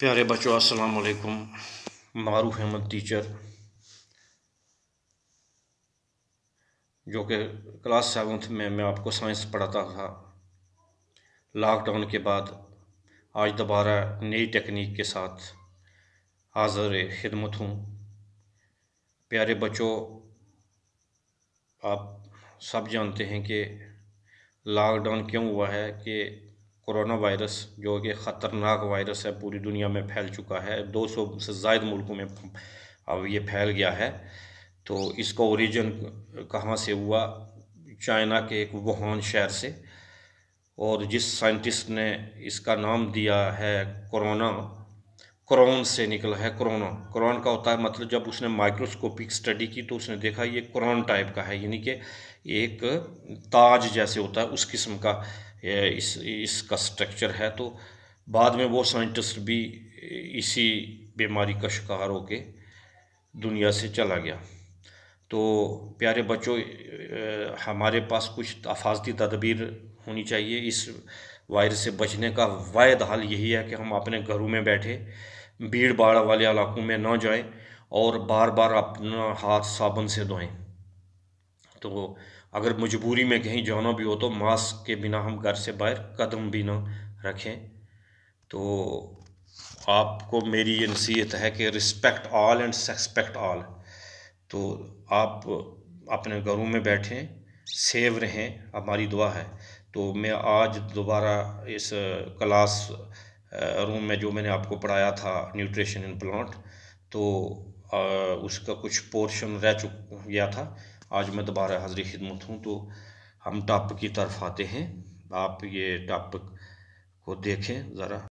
प्यारे बच्चों अस्सलाम वालेकुम मारूफ अहमद टीचर जो कि क्लास सेवन्थ में मैं आपको साइंस पढ़ाता था लॉकडाउन के बाद आज दोबारा नई टेक्निक के साथ हाजिर खिदमत हूँ प्यारे बच्चों आप सब जानते हैं कि लॉकडाउन क्यों हुआ है कि कोरोना वायरस जो कि ख़तरनाक वायरस है पूरी दुनिया में फैल चुका है 200 से ज़ायद मुल्कों में अब ये फैल गया है तो इसका ओरिजिन कहाँ से हुआ चाइना के एक वुहान शहर से और जिस साइंटिस्ट ने इसका नाम दिया है कोरोना क्रोन से निकला है क्रोना क्रोन का होता है मतलब जब उसने माइक्रोस्कोपिक स्टडी की तो उसने देखा ये क्रोन टाइप का है यानी कि एक ताज जैसे होता है उस किस्म का इस इसका स्ट्रक्चर है तो बाद में वो साइंटिस्ट भी इसी बीमारी का शिकार होके दुनिया से चला गया तो प्यारे बच्चों हमारे पास कुछ अफाजती तदबीर होनी चाहिए इस वायरस से बचने का वायद हाल यही है कि हम अपने घरों में बैठे भीड़ भाड़ वाले इलाकों में ना जाएं और बार बार अपना हाथ साबुन से धोएं तो अगर मजबूरी में कहीं जाना भी हो तो मास्क के बिना हम घर से बाहर कदम भी ना रखें तो आपको मेरी ये नसीहत है कि respect all and suspect all तो आप अपने घरों में बैठें सेव रहें हमारी दुआ है तो मैं आज दोबारा इस क्लास रूम में जो मैंने आपको पढ़ाया था न्यूट्रिशन इन प्लांट तो उसका कुछ पोर्शन रह चुक गया था आज मैं दोबारा हाजिर खिदमत हूँ तो हम टॉपिक की तरफ आते हैं आप ये टॉपिक को देखें ज़रा